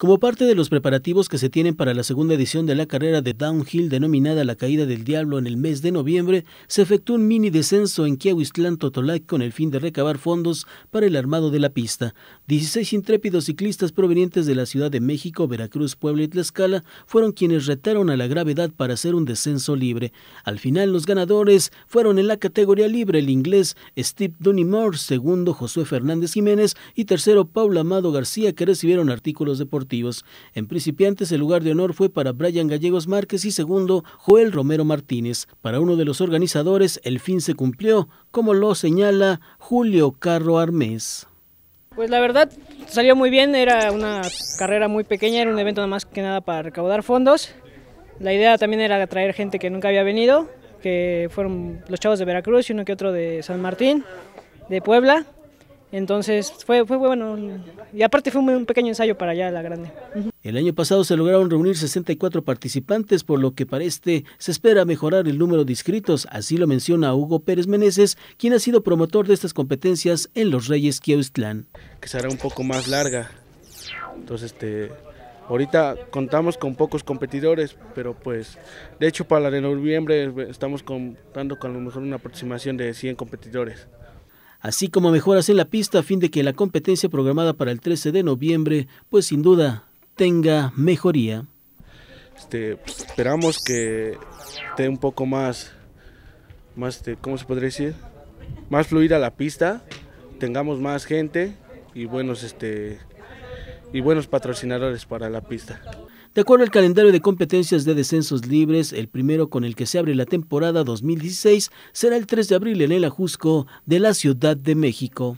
Como parte de los preparativos que se tienen para la segunda edición de la carrera de downhill denominada La Caída del Diablo en el mes de noviembre, se efectuó un mini descenso en Kiahuistlán Totolac con el fin de recabar fondos para el armado de la pista. 16 intrépidos ciclistas provenientes de la Ciudad de México, Veracruz, Puebla y Tlaxcala fueron quienes retaron a la gravedad para hacer un descenso libre. Al final los ganadores fueron en la categoría libre el inglés Steve Dunimore, segundo José Fernández Jiménez y tercero Paula Amado García que recibieron artículos deportivos en principiantes, el lugar de honor fue para Brian Gallegos Márquez y segundo, Joel Romero Martínez. Para uno de los organizadores, el fin se cumplió, como lo señala Julio Carro Armés. Pues la verdad salió muy bien, era una carrera muy pequeña, era un evento nada más que nada para recaudar fondos. La idea también era atraer gente que nunca había venido, que fueron los chavos de Veracruz y uno que otro de San Martín, de Puebla. Entonces fue, fue bueno y aparte fue un pequeño ensayo para allá la grande. El año pasado se lograron reunir 64 participantes, por lo que para este se espera mejorar el número de inscritos, así lo menciona Hugo Pérez Meneses, quien ha sido promotor de estas competencias en Los Reyes Kiaustlán. Que será un poco más larga, entonces este, ahorita contamos con pocos competidores, pero pues de hecho para la de noviembre estamos contando con a lo mejor una aproximación de 100 competidores así como mejoras en la pista a fin de que la competencia programada para el 13 de noviembre, pues sin duda, tenga mejoría. Este, pues, esperamos que esté un poco más, más este, ¿cómo se podría decir? Más fluida la pista, tengamos más gente y buenos, este, y buenos patrocinadores para la pista. De acuerdo al calendario de competencias de descensos libres, el primero con el que se abre la temporada 2016 será el 3 de abril en el Ajusco de la Ciudad de México.